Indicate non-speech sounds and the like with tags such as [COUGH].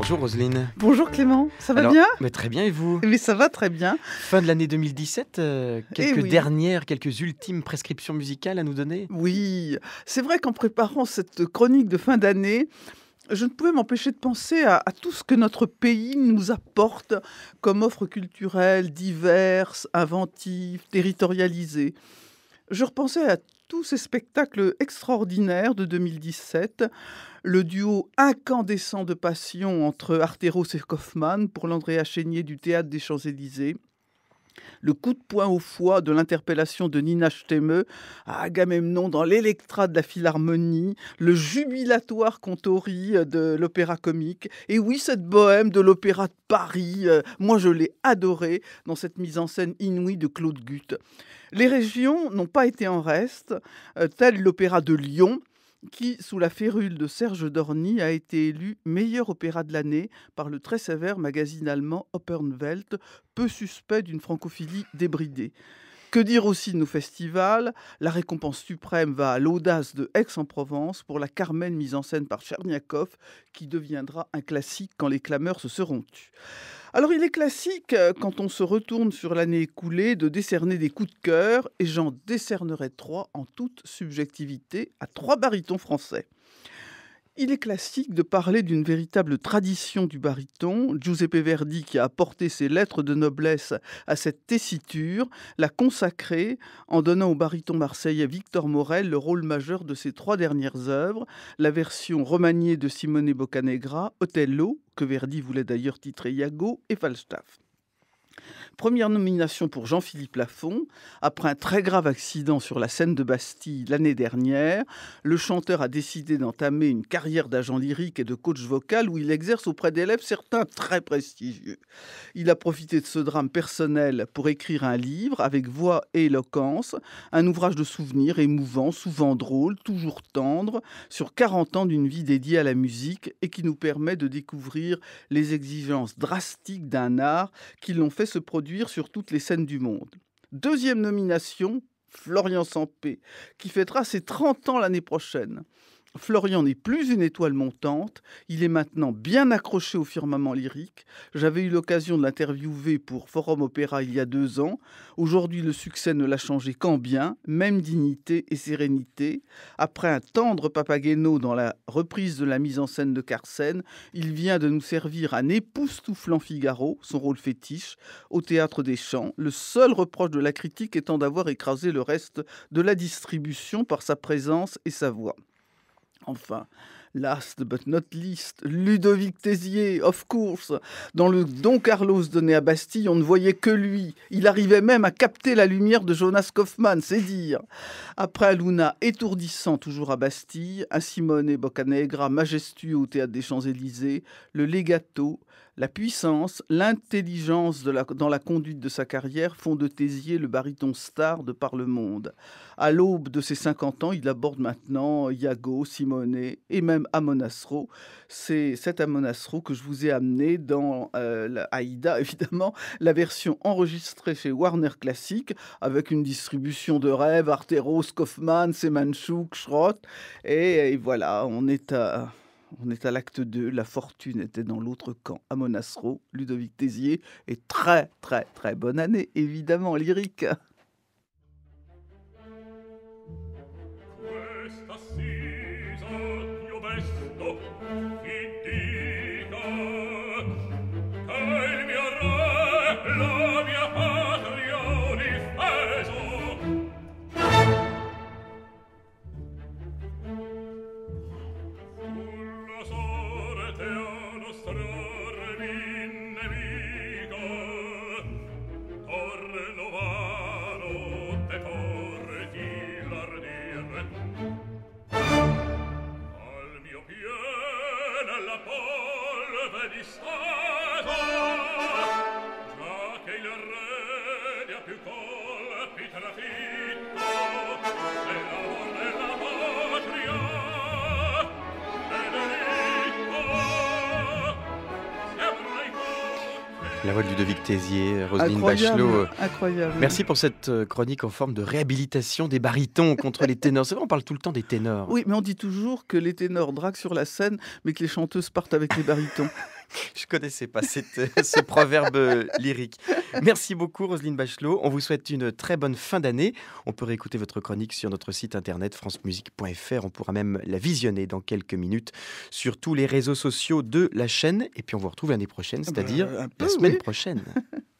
Bonjour Roselyne. Bonjour Clément, ça va bien mais Très bien et vous Mais ça va très bien. Fin de l'année 2017, euh, eh quelques dernières, quelques ultimes prescriptions musicales à nous donner Oui, c'est vrai qu'en préparant cette chronique de fin d'année, je ne pouvais m'empêcher de penser à, tout ce que notre pays nous apporte comme offre culturelle diverse, inventive, territorialisée. Je repensais à tous ces spectacles extraordinaires de 2017, le duo incandescent de passion entre Artero et Kaufmann pour l'André Chénier du Théâtre des Champs-Élysées, le coup de poing au foie de l'interpellation de Nina Stemme à Agamemnon dans l'Électra de la Philharmonie, le jubilatoire Contori euh, de l'Opéra Comique, et oui, cette bohème de l'Opéra de Paris, euh, moi je l'ai adoré dans cette mise en scène inouïe de Claude Gutt. Les régions n'ont pas été en reste, euh, telle l'Opéra de Lyon, qui, sous la férule de Serge Dorny, a été élu meilleur opéra de l'année par le très sévère magazine allemand Opernwelt, peu suspect d'une francophilie débridée. Que dire aussi de nos festivals La récompense suprême va à l'audace de Aix-en-Provence pour la Carmen mise en scène par Cherniakov, qui deviendra un classique quand les clameurs se seront tues. Alors il est classique, euh, quand on se retourne sur l'année écoulée, de décerner des coups de cœur, et j'en décernerai trois en toute subjectivité à trois barytons français. Il est classique de parler d'une véritable tradition du baryton. Giuseppe Verdi, qui a apporté ses lettres de noblesse à cette tessiture, l'a consacrée en donnant au baryton marseillais Victor Morel le rôle majeur de ses trois dernières œuvres, la version remaniée de Simone Boccanegra, Otello, que Verdi voulait d'ailleurs titrer Iago, et Falstaff. Première nomination pour Jean-Philippe Lafont. Après un très grave accident sur la scène de Bastille l'année dernière, le chanteur a décidé d'entamer une carrière d'agent lyrique et de coach vocal où il exerce auprès d'élèves certains très prestigieux. Il a profité de ce drame personnel pour écrire un livre avec voix et éloquence, un ouvrage de souvenirs émouvant, souvent drôle, toujours tendre, sur 40 ans d'une vie dédiée à la musique et qui nous permet de découvrir les exigences drastiques d'un art qui l'ont fait se produire sur toutes les scènes du monde. Deuxième nomination, Florian Sampé, qui fêtera ses 30 ans l'année prochaine. Florian n'est plus une étoile montante, il est maintenant bien accroché au firmament lyrique. J'avais eu l'occasion de l'interviewer pour Forum Opéra il y a deux ans. Aujourd'hui, le succès ne l'a changé qu'en bien, même dignité et sérénité. Après un tendre Papageno dans la reprise de la mise en scène de Carsen, il vient de nous servir un époustouflant Figaro, son rôle fétiche, au Théâtre des Champs, le seul reproche de la critique étant d'avoir écrasé le reste de la distribution par sa présence et sa voix. Enfin, Last but not least, Ludovic Tézier, of course. Dans le Don Carlos donné à Bastille, on ne voyait que lui. Il arrivait même à capter la lumière de Jonas Kaufmann, c'est dire. Après Aluna, étourdissant toujours à Bastille, à Simone et Boccanegra, majestueux au théâtre des Champs-Élysées, le Legato, la puissance, l'intelligence dans la conduite de sa carrière font de Tézier le baryton star de par le monde. À l'aube de ses 50 ans, il aborde maintenant Iago, Simone et même à Amonasro. C'est cet Amonasro que je vous ai amené dans euh, Aïda, [LAUGHS] évidemment, la version enregistrée chez Warner Classic, avec une distribution de rêve, Arteros, Kaufman, Semanchuk, Schrott. Et, voilà, on est à... On est à l'acte 2, la fortune était dans l'autre camp. Amonasro, Ludovic Tézier, et très très très bonne année, évidemment, lyrique. prova La voix de Ludovic Thésier, Roselyne Bachelot. Euh, incroyable. Merci pour cette euh, chronique en forme de réhabilitation des barytons contre les ténors. C'est on parle tout le temps des ténors. Oui, mais on dit toujours que les ténors draguent sur la scène, mais que les chanteuses partent avec les barytons. [LAUGHS] Je connaissais pas euh, ce proverbe lyrique. [LAUGHS] Merci beaucoup, Roselyne Bachelot. On vous souhaite une très bonne fin d'année. On peut réécouter votre chronique sur notre site internet francemusique.fr. On pourra même la visionner dans quelques minutes sur tous les réseaux sociaux de la chaîne. Et puis, on vous retrouve l'année prochaine, ah bah, c'est-à-dire la semaine prochaine. [LAUGHS]